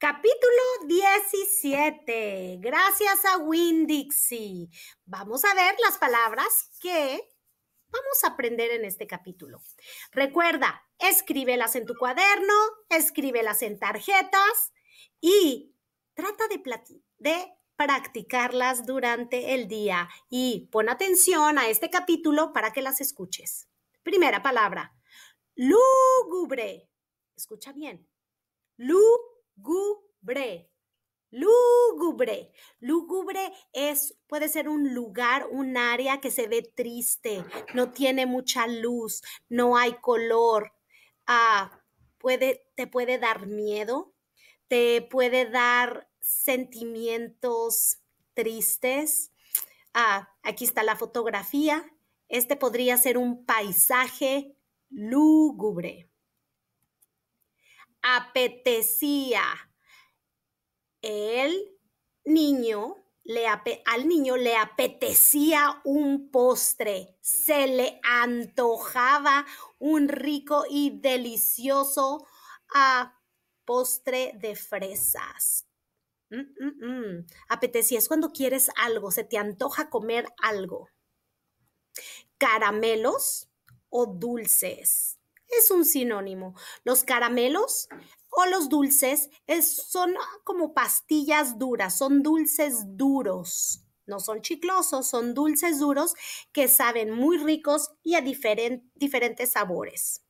Capítulo 17. Gracias a Windixie. Vamos a ver las palabras que vamos a aprender en este capítulo. Recuerda, escríbelas en tu cuaderno, escríbelas en tarjetas y trata de, de practicarlas durante el día y pon atención a este capítulo para que las escuches. Primera palabra, lúgubre. Escucha bien. Lúgubre Lúgubre. Lúgubre. Lúgubre es, puede ser un lugar, un área que se ve triste, no tiene mucha luz, no hay color. Ah, puede, te puede dar miedo, te puede dar sentimientos tristes. Ah, aquí está la fotografía. Este podría ser un paisaje lúgubre apetecía. El niño le al niño le apetecía un postre, se le antojaba un rico y delicioso ah, postre de fresas. Mm, mm, mm. Apetecía es cuando quieres algo, se te antoja comer algo. Caramelos o dulces es un sinónimo. Los caramelos o los dulces son como pastillas duras, son dulces duros. No son chiclosos, son dulces duros que saben muy ricos y a diferentes sabores.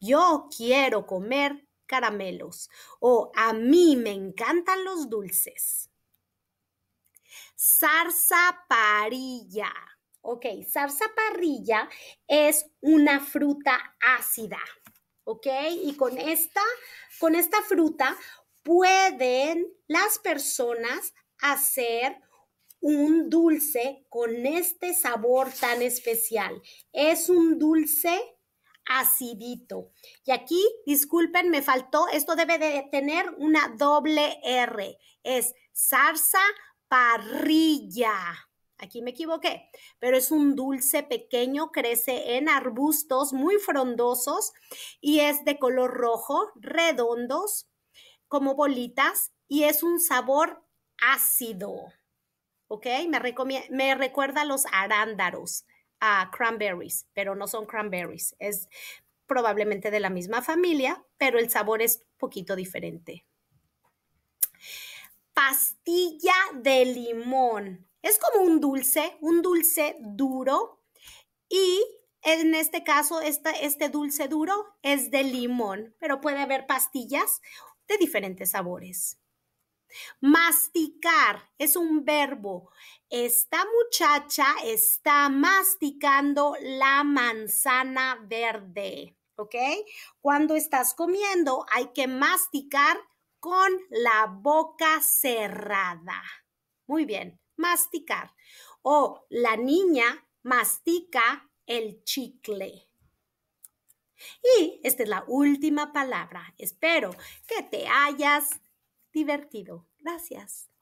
Yo quiero comer caramelos o a mí me encantan los dulces. Zarza parilla Ok, parrilla es una fruta ácida, ¿ok? Y con esta, con esta fruta pueden las personas hacer un dulce con este sabor tan especial. Es un dulce acidito. Y aquí, disculpen, me faltó, esto debe de tener una doble R. Es zarza parrilla. Aquí me equivoqué, pero es un dulce pequeño, crece en arbustos muy frondosos y es de color rojo, redondos, como bolitas y es un sabor ácido. ¿Ok? Me, me recuerda a los arándaros, a cranberries, pero no son cranberries. Es probablemente de la misma familia, pero el sabor es un poquito diferente. Pastilla de limón es como un dulce, un dulce duro y en este caso este, este dulce duro es de limón, pero puede haber pastillas de diferentes sabores. Masticar es un verbo. Esta muchacha está masticando la manzana verde, ¿ok? Cuando estás comiendo hay que masticar con la boca cerrada. Muy bien masticar. O la niña mastica el chicle. Y esta es la última palabra. Espero que te hayas divertido. Gracias.